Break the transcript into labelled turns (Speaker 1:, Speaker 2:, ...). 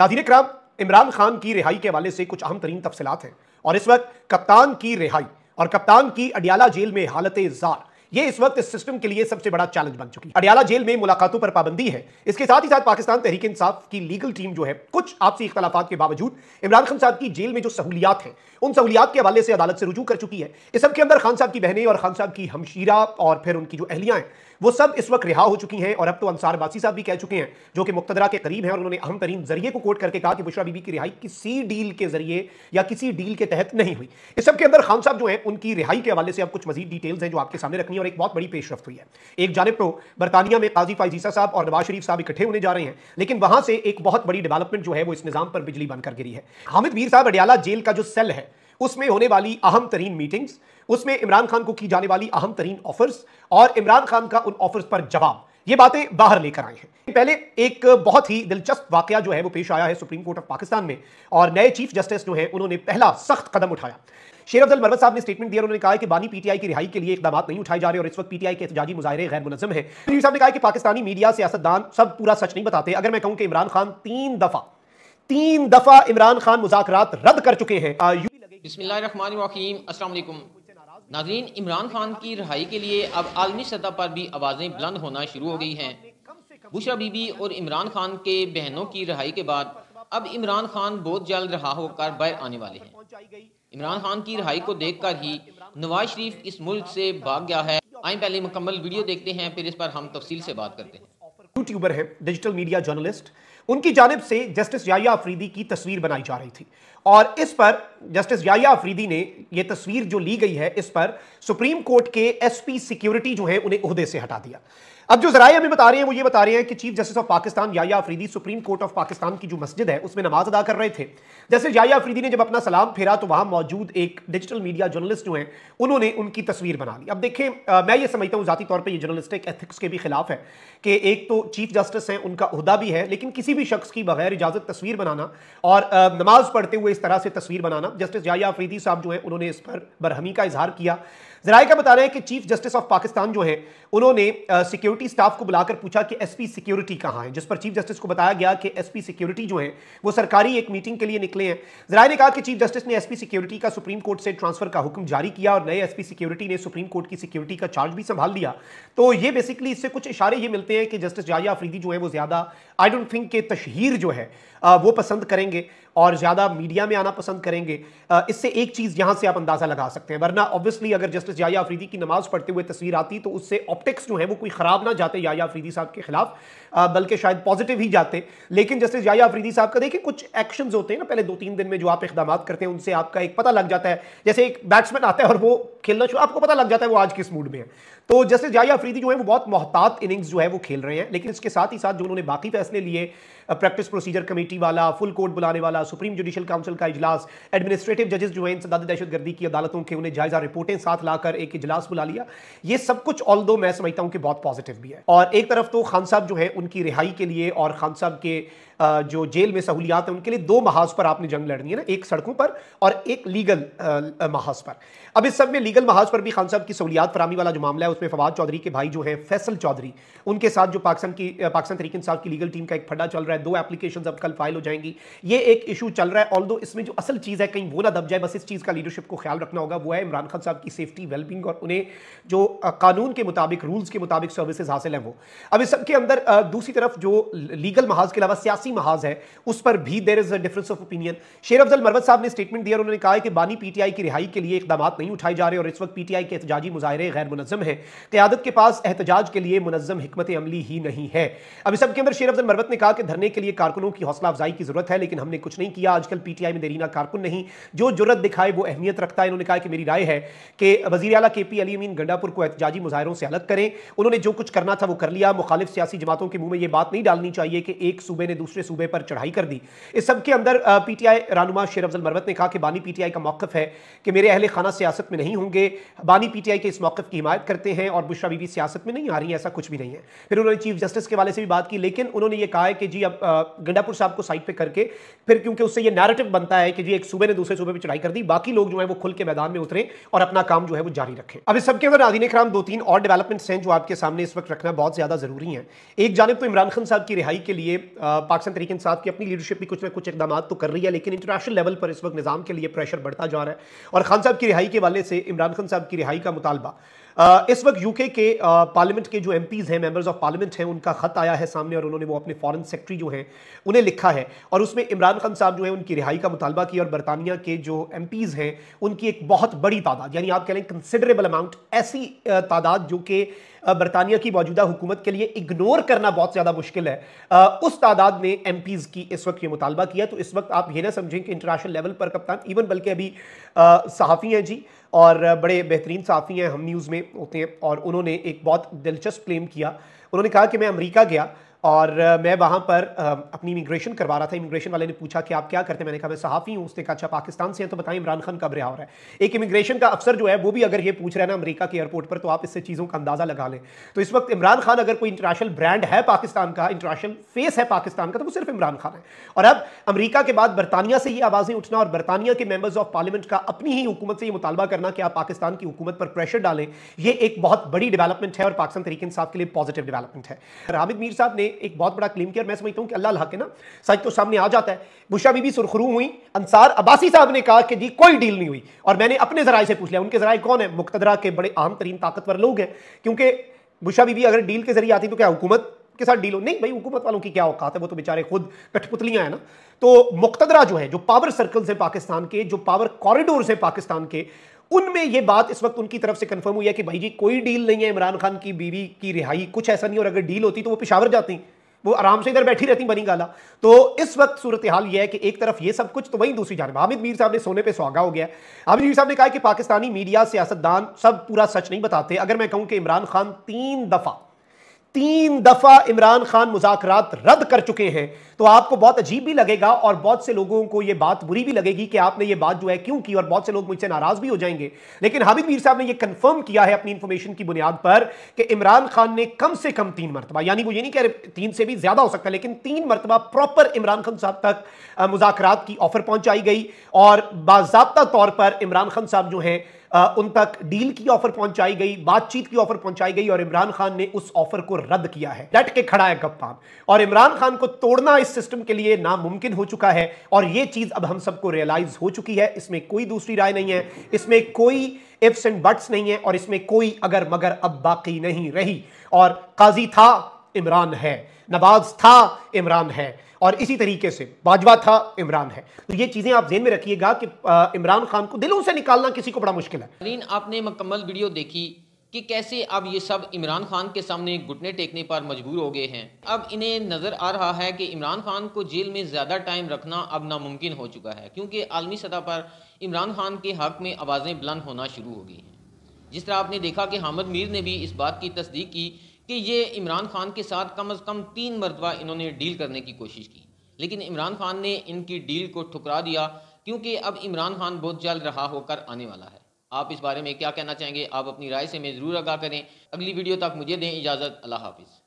Speaker 1: नाजीन कराम इमरान खान की रिहाई के हवाले से कुछ अहम तरीन तफसलत हैं और इस वक्त कप्तान की रिहाई और कप्तान की अडियाला जेल में हालत जार ये इस वक्त इस सिस्टम के लिए सबसे बड़ा चैलेंज बन चुकी है अडियाला जेल में मुलाकातों पर पाबंदी है इसके साथ ही साथ पाकिस्तान तहरीक इंसाफ की लीगल टीम जो है कुछ आपसी इख्तलाफा के बावजूद इमरान खान साहब की जेल में जो सहूलियात है उन सहूलियात के हवाले से अदालत से रुजू कर चुकी है इस सबके अंदर खान साहब की बहनें और खान साहब की हमशीरा और फिर उनकी जो अहलियां हैं वो सब इस वक्त रिहा हो चुकी हैं और अब तो अंसार बासी साहब भी कह चुके हैं जो कि मुक्तदरा के करीब हैं और उन्होंने अहम तरीन जरिए को कोट करके कहा कि बुशरा बीबी की रिहाई किसी डील के जरिए या किसी डील के तहत नहीं हुई इस सबके अंदर खान साहब जो है उनकी रिहाई के हवाले से अब कुछ मजीद डिटेल्स हैं जो आपके सामने रखनी हुई और एक बहुत बड़ी पेशरफ हुई है एक जानब तो बरतानिया में काजी फाइजीसा साहब और नवाज शरीफ साहब इकट्ठे होने जा रहे हैं लेकिन वहां से एक बहुत बड़ी डेवलपमेंट जो है वो इस निज़ाम पर बिजली बनकर गिरी है हामिद वीर साहब अडियाला जेल का जो सेल है उसमें होने वाली अहम तरीन मीटिंग्स उसमें इमरान खान को की जाने वाली अहम तरीन ऑफर्स और इमरान खान का उन ऑफर्स पर जवाब ये बातें बाहर लेकर आए हैं पहले एक बहुत ही दिलचस्प वाकया जो है वो पेश आया है सुप्रीम कोर्ट ऑफ पाकिस्तान में और नए चीफ जस्टिस जो है उन्होंने पहला सख्त कदम उठाया शेर अफजल मरवत साहब ने स्टेटमेंट दिया उन्होंने कहा कि बानी पीटीआई की रिहाई के लिए इकदाम नहीं उठाए जा रहे और इस वक्त पीटीआई के एहतजाजी मुजाहरे गैर मुनजम है पीर साहब ने कहा कि पाकिस्तानी मीडिया सियासतदान सब पूरा सच नहीं बताते अगर मैं कहूं कि इमरान खान तीन दफा तीन दफा इमरान खान मुजाकर रद्द कर चुके हैं
Speaker 2: अस्सलाम वालेकुम नाजरीन इमरान खान की रहाई के लिए अब आलमी सतह पर भी आवाज़ें बुलंद होना शुरू हो गई हैं बुशा बीबी और इमरान खान के बहनों की रहाई के बाद अब इमरान खान बहुत जल्द रहा होकर बाहर आने वाले हैं इमरान खान की रहाई को देख कर ही नवाज शरीफ इस मुल्क से भाग गया है आए पहले मुकम्मल वीडियो देखते हैं फिर इस पर हम तफसील से बात करते हैं
Speaker 1: यूट्यूबर है डिजिटल मीडिया जर्नलिस्ट उनकी जानब से जस्टिस याया अफरीदी की तस्वीर बनाई जा रही थी और इस पर जस्टिस याया अफरीदी ने यह तस्वीर जो ली गई है इस पर सुप्रीम कोर्ट के एसपी सिक्योरिटी जो है उन्हें उहदे से हटा दिया अब जो जराए हमें बता रहे हैं वो ये बता रहे हैं कि चीफ जस्टिस ऑफ पाकिस्तान या Afridi supreme court of Pakistan की जो मस्जिद है उसमें नमाज अदा कर रहे थे जैसे या अफरीदी ने जब अपना सलाम फेरा तो वहां मौजूद एक डिजिटल मीडिया जर्नलिस्ट जो है उन्होंने उनकी तस्वीर बना ली अब देखें आ, मैं ये समझता हूँ ज़ाती तौर पर यह जर्नलिस्टिक एथिक्स के भी खिलाफ है कि एक तो चीफ जस्टिस हैं उनका अहदा भी है लेकिन किसी भी शख्स की बगैर इजाजत तस्वीर बनाना और नमाज पढ़ते हुए इस तरह से तस्वीर बनाना जस्टिस या अफरीदी साहब जो है उन्होंने इस पर बरहमी का इजहार किया का बता रहे हैं कि चीफ जस्टिस ऑफ पाकिस्तान जो है उन्होंने सिक्योरिटी स्टाफ को बुलाकर पूछा कि एसपी सिक्योरिटी कहाँ है जिस पर चीफ जस्टिस को बताया गया कि एसपी सिक्योरिटी जो है वो सरकारी एक मीटिंग के लिए निकले हैं जराय ने कहा कि चीफ जस्टिस ने एसपी सिक्योरिटी का सुप्रीम कोर्ट से ट्रांसफर का हुक्म जारी किया और नए एसपी सिक्योरिटी ने सुप्रीम कोर्ट की सिक्योरिटी का चार्ज भी संभाल लिया तो ये बेसिकली इससे कुछ इशारे ये मिलते हैं कि जस्टिस जाया अफरीदी जो है वो ज्यादा आई डोंट थिंक के तशहर जो है वो पसंद करेंगे और ज़्यादा मीडिया में आना पसंद करेंगे इससे एक चीज़ यहां से आप अंदाज़ा लगा सकते हैं वरना ऑब्वियसली अगर जस्टिस याया अफरीदी की नमाज पढ़ते हुए तस्वीर आती तो उससे ऑप्टिक्स जो है वो कोई ख़राब ना जाते याया अफरीदी साहब के खिलाफ बल्कि शायद पॉजिटिव ही जाते लेकिन जस्टिस याया अफरीदी साहब का देखिए कुछ एक्शन होते हैं ना पहले दो तीन दिन में जो आप इकदाम करते हैं उनसे आपका एक पता लग जाता है जैसे एक बैट्समैन आता है और वो खेलना शुरू आपको पता लग जाता है वो आज किस मूड में है तो जैसे जाया अफरीदी जो है वो बहुत मोहतात इनिंग्स जो है वो खेल रहे हैं लेकिन इसके साथ ही साथ जो उन्होंने बाकी फैसले लिए प्रैक्टिस प्रोसीजर कमेटी वाला फुल कोर्ट बुलाने वाला सुप्रीम जुडिशल काउंसिल का इजलास एडमिनिस्ट्रेटिव जजेस जो है इंसदाद दहशतगर्दी की अदालतों के उन्हें जायजा रिपोर्टें साथ लाकर एक इजलास बुला लिया ये सब कुछ ऑल दो मैं समझता हूँ कि बहुत पॉजिटिव भी है और एक तरफ तो खान साहब जो है उनकी रिहाई के लिए और खान साहब के जो जेल में सहूलियात हैं उनके लिए दो महाज पर आपने जंग लड़नी है ना एक सड़कों पर और एक लीगल महाज पर अब इस सब में लीगल महाज पर भी खान साहब की सहूलियात फरामी वाला जो मामला है उसमें फवाद चौधरी के भाई जो है फैसल चौधरी उनके साथ जो पाकिस्तान की पाकिस्तान तरीके इंसाफ की लीगल टीम का एक फड्डा चल रहा है दो एप्लीकेशन अब कल फाइल हो जाएंगी ये एक इशू चल रहा है ऑल इसमें जो असल चीज़ है कहीं वो ना दब जाए बस इस चीज़ का लीडरशिप को ख्याल रखना होगा वो है इमरान खान साहब की सेफ्टी वेलबिंग और उन्हें जो कानून के मुताबिक रूल्स के मुताबिक सर्विसेज हासिल हैं वो अब इस सबके अंदर दूसरी तरफ जो लीगल महाज के अलावा सियासी महाज है उस पर भी there is a difference of opinion Sher Afzal मरवत साहब ने स्टेटमेंट दिया उन्होंने कहा कि बानी पीटीआई की रिहाई के लिए इकदाम नहीं उठाए जा रहे और इस वक्त पीटीआई के एहतजाजी मुजाहरे गैर मुनजम हैं क्यादत के पास एहतजाज के लिए मुनजम हमत अमली ही नहीं है अभी सबके अंदर शेर अफजल मरवत ने कहा कि धरने के लिए कारकुनों की हौसला अफजाई की जरूरत है लेकिन हमने कुछ नहीं किया आजकल पीटीआई में देरीना कारकुन नहीं जो जरूरत दिखाए वो अहमियत रखता है इन्होंने कहा कि मेरी राय है कि वजी अला के पी अली अमीन गंडापुर को एहतजाजी मुजाहरों से अलग करें उन्होंने जो कुछ करना था वो कर लिया मुखालिफ सियासी जमातों के मुंह में यह बात नहीं डालनी चाहिए कि एक सूबे ने दूसरे सूबे पर चढ़ाई कर दी इस सब के अंदर पीटीआई रानुमा शेर अफजल मरवत ने कहा कि बानी पीटीआई का मौकफ है कि मेरे अहल खाना सियासत में नहीं होंगे बानी पीटीआई के इस मौकफ की हिमायत करते हैं हैं और बुश्रा बीबी सियासत में नहीं आ रही है ऐसा कुछ भी नहीं है फिर उन्होंने चीफ जस्टिस के वाले से भी बात की लेकिन उन्होंने ये कहा है कि जी अब गंडापुर साहब को साइड पे करके फिर क्योंकि उससे ये नैरेटिव बनता है कि जी एक सूबे ने दूसरे सूबे पर चढ़ाई कर दी बाकी लोग जो है वो खुल के मैदान में उतरे और अपना काम जो है वो जारी रखें अब इस सबके अंदर नादीन कराम दो तीन और डेवलपमेंट्स हैं जो आपके सामने इस वक्त रखना बहुत ज़्यादा ज़रूरी है एक जानब तो इमरान खान साहब की रिहाई के लिए पाकिस्तान तरीके साहब की अपनी लीडरशिप भी कुछ ना कुछ इकदाम तो कर रही है लेकिन इंटरनेशनल लेवल पर इस वक्त निज़ाम के लिए प्रेशर बढ़ता जा रहा है और खान साहब की रिहाई के वाले से इमरान खान साहब की रिहाई का मुतालबा इस वक्त यूके के पार्लियामेंट के जो एमपीज हैं मेंबर्स ऑफ पार्लियामेंट हैं उनका खत आया है सामने और उन्होंने वो अपने फॉरेन सेक्रेटरी जो हैं उन्हें लिखा है और उसमें इमरान खान साहब जो है उनकी रिहाई का मुतालबा किया और बरतानिया के जो एम हैं उनकी एक बहुत बड़ी तादाद यानी आप कह लें कंसिडरेबल अमाउंट ऐसी तादाद जो कि बरतानिया की मौजूदा हुकूमत के लिए इग्नोर करना बहुत ज़्यादा मुश्किल है उस तादाद ने एम की इस वक्त ये मुतालबा किया तो इस वक्त आप ये ना समझें कि इंटरनेशनल लेवल पर कप्तान इवन बल्कि अभी सहाफ़ी हैं जी और बड़े बेहतरीन साफ़ी हैं हम न्यूज़ में होते हैं और उन्होंने एक बहुत दिलचस्प क्लेम किया उन्होंने कहा कि मैं अमेरिका गया और मैं वहाँ पर अपनी इमिग्रेशन करवा रहा था इमिग्रेशन वाले ने पूछा कि आप क्या करते हैं मैंने कहा मैं सहाफ़ी हूँ उसने कहा अच्छा पाकिस्तान से हैं तो बताएं इमरान खान कब रहा हो रहा है एक इमिग्रेशन का अफसर जो है वो भी अगर ये पूछ रहा है ना अमेरिका के एयरपोर्ट पर तो आप इससे चीज़ों का अंदाज़ा लगा लें तो इस वक्त इमरान खान अगर कोई इंटरनेशनल ब्रांड है पाकिस्तान का इंटरनेशनल फेस है पाकिस्तान का तो वो सिर्फ इमरान खान है और अब अमरीका के बाद बरतानिया से ये आवाज़ें उठना और बरतानिया के मेम्बर्स ऑफ पार्लियामेंट का अपनी ही हुकूमत से ये मुतालबा करना कि आप पाकिस्तान की हुकूमत पर प्रेशर डालें ये एक बहुत बड़ी डेवलपमेंट है और पाकिस्तान तरीके इंसाफ के लिए पॉजिटिव डेवलपमेंट है हामिद मीर साहब ने एक बहुत बड़ा क्लेम किया मैं समझता हूँ कि अल्लाह हक है ना सच तो सामने आ जाता है बुशा बीबी सुरखरू हुई अंसार अबासी साहब ने कहा कि जी कोई डील नहीं हुई और मैंने अपने जराए से पूछ लिया उनके जराए कौन है मुख्तरा के बड़े आम तरीन ताकतवर लोग हैं क्योंकि बुशा बीबी अगर डील के जरिए आती तो क्या हुकूमत के साथ डील हो नहीं भाई हुकूमत वालों की क्या औकात है वो तो बेचारे खुद कठपुतलियाँ हैं ना तो मुख्तरा जो है जो पावर सर्कल्स हैं पाकिस्तान के जो पावर कॉरिडोर हैं पाकिस्तान के उनमें यह बात इस वक्त उनकी तरफ से कंफर्म हुई है कि भाई जी कोई डील नहीं है इमरान खान की बीवी की रिहाई कुछ ऐसा नहीं और अगर डील होती तो वो पिशावर जाती वो आराम से इधर बैठी रहती बनी गाला तो इस वक्त सूरत हाल यह है कि एक तरफ ये सब कुछ तो वहीं दूसरी जानब हामिद मीर साहब ने सोने पे सुहागा हो गया हामिद मीर साहब ने कहा कि पाकिस्तानी मीडिया सियासतदान सब पूरा सच नहीं बताते अगर मैं कहूं कि इमरान खान तीन दफ़ा तीन दफा इमरान खान मुजाकरात रद्द कर चुके हैं तो आपको बहुत अजीब भी लगेगा और बहुत से लोगों को यह बात बुरी भी लगेगी कि आपने ये बात जो है क्यों की और बहुत से लोग मुझसे नाराज भी हो जाएंगे लेकिन हामिद मीर साहब ने यह कंफर्म किया है अपनी इंफॉर्मेशन की बुनियाद पर कि इमरान खान ने कम से कम तीन मरतबा यानी वो ये नहीं कह रहे तीन से भी ज्यादा हो सकता लेकिन तीन मरतबा प्रॉपर इमरान खान साहब तक मुजाकर की ऑफर पहुंचाई गई और बाबा तौर पर इमरान खान साहब जो है आ, उन तक डील की ऑफर पहुंचाई गई बातचीत की ऑफर पहुंचाई गई और इमरान खान ने उस ऑफर को रद्द किया है डट के खड़ा है गप्पा और इमरान खान को तोड़ना इस सिस्टम के लिए नामुमकिन हो चुका है और यह चीज अब हम सबको रियलाइज हो चुकी है इसमें कोई दूसरी राय नहीं है इसमें कोई इफ्स एंड बट्स नहीं है और इसमें कोई अगर मगर अब बाकी नहीं रही और काजी था इमरान है नवाज था इमरान है और इसी तरीके से बाजवा था इमरान है तो ये चीज़ें आप जेन में रखिएगा कि इमरान खान को दिलों से निकालना किसी को बड़ा मुश्किल
Speaker 2: है आपने मकम्मल वीडियो देखी कि कैसे अब ये सब इमरान खान के सामने घुटने टेकने पर मजबूर हो गए हैं अब इन्हें नज़र आ रहा है कि इमरान खान को जेल में ज़्यादा टाइम रखना अब नामुमकिन हो चुका है क्योंकि आलमी सतह पर इमरान खान के हक़ में आवाज़ें बुलंद होना शुरू हो गई हैं जिस तरह आपने देखा कि हामद मीर ने भी इस बात की तस्दीक की कि ये इमरान खान के साथ कम अज़ कम तीन मरतबा इन्होंने डील करने की कोशिश की लेकिन इमरान खान ने इनकी डील को ठुकरा दिया क्योंकि अब इमरान खान बहुत जल्द रहा होकर आने वाला है आप इस बारे में क्या कहना चाहेंगे आप अपनी राय से मैं ज़रूर आगाह करें अगली वीडियो तक मुझे दें इजाज़त अल्लाह हाफिज़